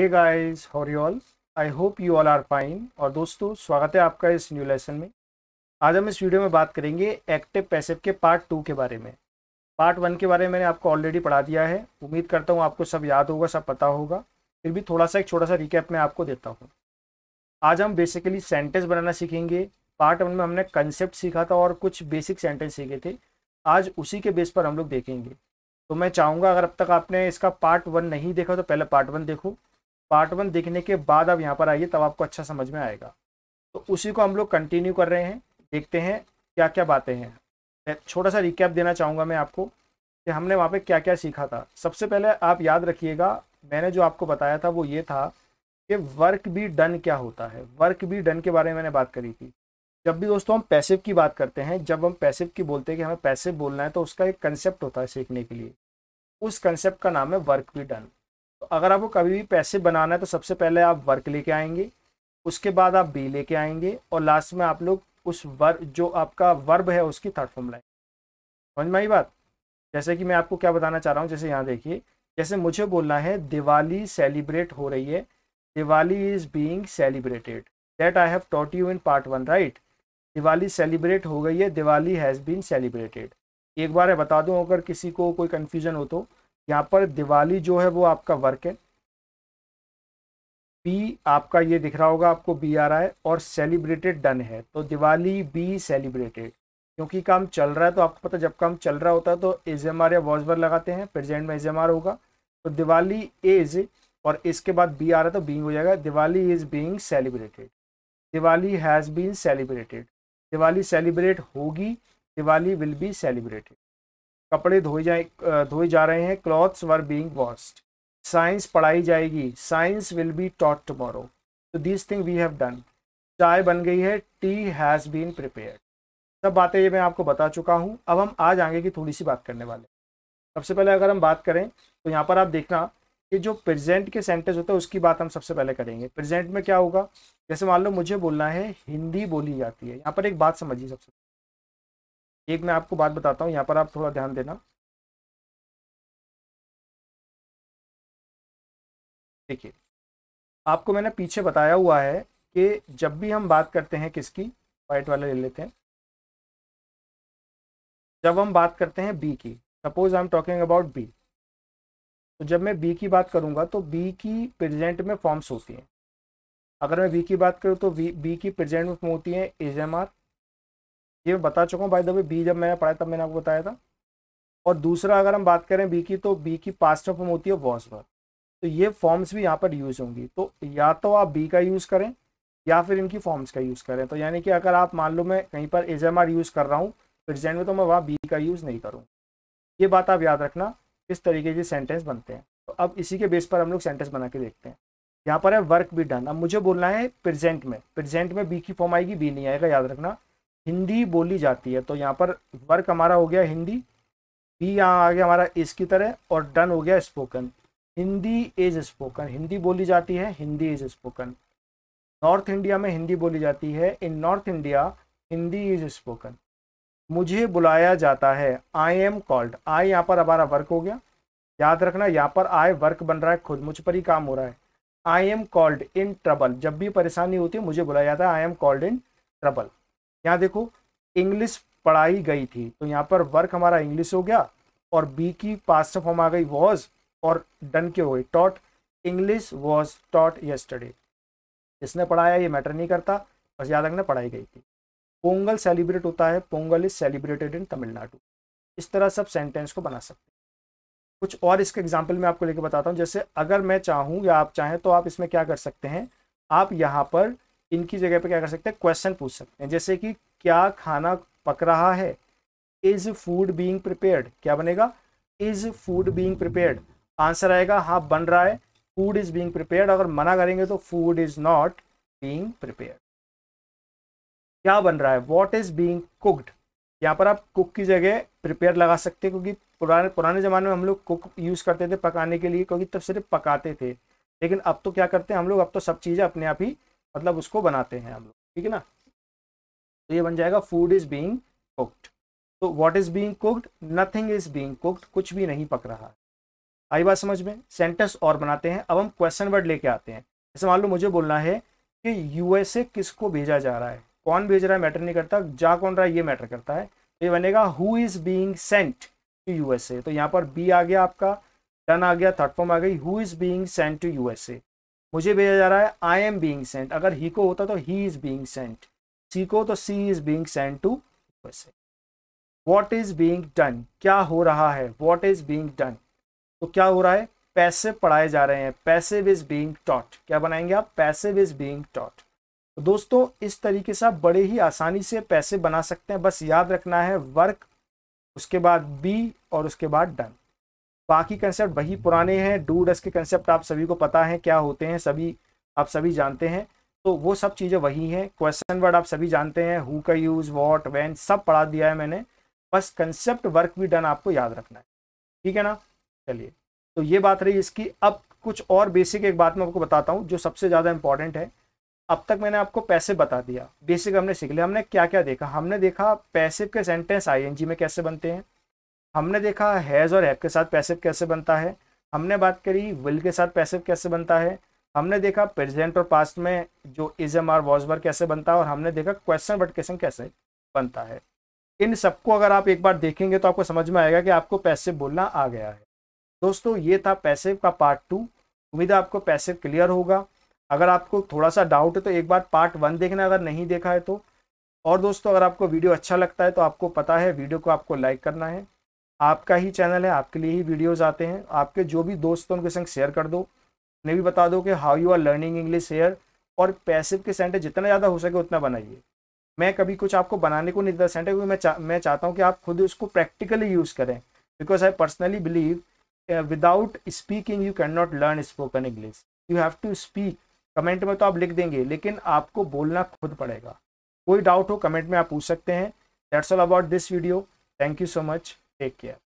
Hey guys how're you all I hope you all are fine और दोस्तों स्वागत है आपका इस न्यू लेसन में आज हम इस वीडियो में बात करेंगे एक्टिव पैसिव के पार्ट टू के बारे में पार्ट वन के बारे में मैंने आपको ऑलरेडी पढ़ा दिया है उम्मीद करता हूँ आपको सब याद होगा सब पता होगा फिर भी थोड़ा सा एक छोटा सा रिकैप मैं आपको देता हूँ आज हम बेसिकली सेंटेंस बनाना सीखेंगे पार्ट वन में हमने कंसेप्ट सीखा था और कुछ बेसिक सेंटेंस सीखे थे आज उसी के बेस पर हम लोग देखेंगे तो मैं चाहूँगा अगर अब तक आपने इसका पार्ट वन नहीं देखा तो पहले पार्ट वन देखो पार्ट वन देखने के बाद आप यहाँ पर आइए तब आपको अच्छा समझ में आएगा तो उसी को हम लोग कंटिन्यू कर रहे हैं देखते हैं क्या क्या बातें हैं छोटा सा रिकैप देना चाहूँगा मैं आपको कि हमने वहाँ पे क्या क्या सीखा था सबसे पहले आप याद रखिएगा मैंने जो आपको बताया था वो ये था कि वर्क भी डन क्या होता है वर्क भी डन के बारे में मैंने बात करी थी जब भी दोस्तों हम पैसिव की बात करते हैं जब हम पैसिव की बोलते हैं कि हमें पैसिव बोलना है तो उसका एक कंसेप्ट होता है सीखने के लिए उस कंसेप्ट का नाम है वर्क भी डन तो अगर आपको कभी भी पैसे बनाना है तो सबसे पहले आप वर्क लेके आएंगे उसके बाद आप बी लेके आएंगे और लास्ट में आप लोग उस वर्ब जो आपका वर्ब है उसकी थर्ड फॉर्म लाएंगे समझ में आई बात जैसे कि मैं आपको क्या बताना चाह रहा हूँ जैसे यहाँ देखिए जैसे मुझे बोलना है दिवाली सेलिब्रेट हो रही है Diwali is being celebrated that I have taught you in part one right Diwali celebrate हो गई है दिवाली हैज़ बीन सेलिब्रेटेड एक बार बता दूँ अगर किसी को कोई कन्फ्यूजन हो तो यहाँ पर दिवाली जो है वो आपका वर्क है बी आपका ये दिख रहा होगा आपको बी आ रहा है और सेलिब्रेटेड डन है तो दिवाली बी सेलिब्रेटेड क्योंकि काम चल रहा है तो आपको पता जब काम चल रहा होता है तो इज एम आर या वॉज लगाते हैं प्रेजेंट में इज एम आर होगा तो दिवाली इज और इसके बाद बी आ रहा है तो बींग हो जाएगा Diwali is being celebrated Diwali has been celebrated Diwali celebrate होगी दिवाली विल बी सेलिब्रेटेड कपड़े धोए जाए धोए जा रहे हैं clothes were being washed science पढ़ाई जाएगी science will be taught tomorrow तो this thing we have done चाय बन गई है टी हैज़ बीन प्रिपेयर सब बातें ये मैं आपको बता चुका हूँ अब हम आज आगे की थोड़ी सी बात करने वाले सबसे पहले अगर हम बात करें तो यहाँ पर आप देखना कि जो प्रेजेंट के सेंटेंस होते हैं उसकी बात हम सबसे पहले करेंगे प्रेजेंट में क्या होगा जैसे मान लो मुझे बोलना है हिंदी बोली जाती है यहाँ पर एक बात समझिए सबसे एक मैं आपको बात बताता हूँ यहाँ पर आप थोड़ा ध्यान देना देखिए आपको मैंने पीछे बताया हुआ है कि जब भी हम बात करते हैं किसकी वाइट वाला ले लेते हैं जब हम बात करते हैं बी की suppose I am talking about B तो जब मैं बी की बात करूंगा तो बी की प्रेजेंट में फॉर्म्स होती हैं अगर मैं बी की बात करूँ तो बी की प्रेजेंट में होती हैं इजमात ये मैं बता चुका हूँ भाई दबे बी जब मैंने पढ़ाया तब मैंने आपको बताया था और दूसरा अगर हम बात करें बी की तो बी की पास्ट में फॉर्म होती है वॉस वर्ब तो ये फॉर्म्स भी यहाँ पर यूज होंगी तो या तो आप बी का यूज़ करें या फिर इनकी फॉर्म्स का यूज़ करें तो यानी कि अगर आप मान लो मैं कहीं पर एज आर यूज़ कर रहा हूँ प्रेजेंट तो में तो मैं वहाँ बी का यूज़ नहीं करूँ ये बात आप याद रखना किस तरीके के सेंटेंस बनते हैं तो अब इसी के बेस पर हम लोग सेंटेंस बना के देखते हैं यहाँ पर है वर्क भी डन अब मुझे बोलना है प्रेजेंट में प्रेजेंट में बी की फॉर्म आएगी बी नहीं आएगा याद रखना हिंदी बोली जाती है तो यहाँ पर वर्क हमारा हो गया हिंदी बी यहाँ आ गया हमारा इस की तरह और डन हो गया spoken Hindi is spoken Hindi बोली जाती है Hindi is spoken north India में हिंदी बोली जाती है in north India Hindi is spoken मुझे बुलाया जाता है आई एम कॉल्ड आई यहाँ पर हमारा वर्क हो गया याद रखना यहाँ पर आई वर्क बन रहा है खुद मुझ पर ही काम हो रहा है I am called in trouble जब भी परेशानी होती है मुझे बुलाया जाता है I am called in trouble यहाँ देखो इंग्लिश पढ़ाई गई थी तो यहाँ पर वर्क हमारा इंग्लिश हो गया और बी की पास फॉर्म आ गई वॉज और डन के हो गई taught English was taught yesterday इसने पढ़ाया ये मैटर नहीं करता बस याद रखना पढ़ाई गई थी पोंगल सेलिब्रेट होता है Pongal is celebrated in Tamil Nadu इस तरह सब सेंटेंस को बना सकते हैं कुछ और इसके एग्जाम्पल मैं आपको लेके बताता हूँ जैसे अगर मैं चाहूँ या आप चाहें तो आप इसमें क्या कर सकते हैं आप यहाँ पर इनकी जगह पे क्या कर सकते हैं क्वेश्चन पूछ सकते हैं जैसे कि क्या खाना पक रहा है इज फूड बीइंग प्रिपेयर्ड क्या बनेगा is food being prepared answer आएगा हाँ बन रहा है फूड इज बीइंग प्रिपेयर्ड अगर मना करेंगे तो food is not being prepared क्या बन रहा है वॉट इज बीइंग कुकड यहाँ पर आप कुक की जगह प्रिपेयर लगा सकते हैं क्योंकि पुराने पुराने ज़माने में हम लोग कुक यूज़ करते थे पकाने के लिए क्योंकि तब सिर्फ पकाते थे लेकिन अब तो क्या करते हैं हम लोग अब तो सब चीज़ें अपने आप ही मतलब उसको बनाते हैं हम लोग ठीक है ना तो ये बन जाएगा फूड इज बींग कुक्ड तो what is being cooked nothing is being cooked कुछ भी नहीं पक रहा आई बात समझ में सेंटेंस और बनाते हैं अब हम क्वेश्चन वर्ड लेके आते हैं जैसे मान लो मुझे बोलना है कि यूएसए किसको भेजा जा रहा है कौन भेज रहा है मैटर नहीं करता जा कौन रहा है ये मैटर करता है तो ये बनेगा who is being sent to USA तो यहाँ पर बी आ गया आपका डन आ गया थर्ड फॉर्म आ गई who is being sent to USA मुझे भेजा जा रहा है आई एम बींग सेंट अगर ही को होता तो he is being sent she को तो she is being sent to USA what is being done क्या हो रहा है वॉट इज बींग डन तो क्या हो रहा है पैसे पढ़ाए जा रहे हैं पैसे इज बींग टॉट क्या बनाएंगे आप पैसे इज बींग टॉट तो दोस्तों इस तरीके से आप बड़े ही आसानी से पैसे बना सकते हैं बस याद रखना है वर्क उसके बाद बी और उसके बाद डन बाकी कंसेप्ट वही पुराने हैं डू डस के कंसेप्ट आप सभी को पता है क्या होते हैं सभी आप सभी जानते हैं तो वो सब चीज़ें वही हैं क्वेश्चन वर्ड आप सभी जानते हैं हु का यूज़ वॉट वैन सब पढ़ा दिया है मैंने बस कंसेप्ट वर्क भी डन आपको याद रखना है ठीक है ना चलिए तो ये बात रही इसकी अब कुछ और बेसिक एक बात मैं आपको बताता हूँ जो सबसे ज़्यादा इंपॉर्टेंट है अब तक मैंने आपको पैसे बता दिया बेसिक हमने सीख लिया हमने क्या क्या देखा हमने देखा पैसे के सेंटेंस आई में कैसे बनते हैं हमने देखा हैज़ और हैव के साथ पैसिव कैसे बनता है हमने बात करी विल के साथ पैसिव कैसे बनता है हमने देखा प्रेजेंट और पास्ट में जो इजम और वॉजबर कैसे बनता है और हमने देखा क्वेश्चन वर्ड क्वेश्चन कैसे बनता है इन सबको अगर आप एक बार देखेंगे तो आपको समझ में आएगा कि आपको पैसिव बोलना आ गया है दोस्तों ये था पैसिव का पार्ट टू उम्मीद है आपको पैसिव क्लियर होगा अगर आपको थोड़ा सा डाउट है तो एक बार पार्ट वन देखना अगर नहीं देखा है तो और दोस्तों अगर आपको वीडियो अच्छा लगता है तो आपको पता है वीडियो को आपको लाइक करना है आपका ही चैनल है आपके लिए ही वीडियोज़ आते हैं आपके जो भी दोस्त हैं उनके संग शेयर कर दो उन्हें भी बता दो कि how you are learning English here और पैसिव के सेंटर जितना ज़्यादा हो सके उतना बनाइए मैं कभी कुछ आपको बनाने को नहीं देता सेंटर क्योंकि मैं चा, मैं चाहता हूँ कि आप खुद उसको प्रैक्टिकली यूज़ करें because I personally believe without speaking you can not learn spoken English you have to speak comment में तो आप लिख देंगे लेकिन आपको बोलना खुद पड़ेगा कोई डाउट हो कमेंट में आप पूछ सकते हैं that's all about this video thank you so much Take care.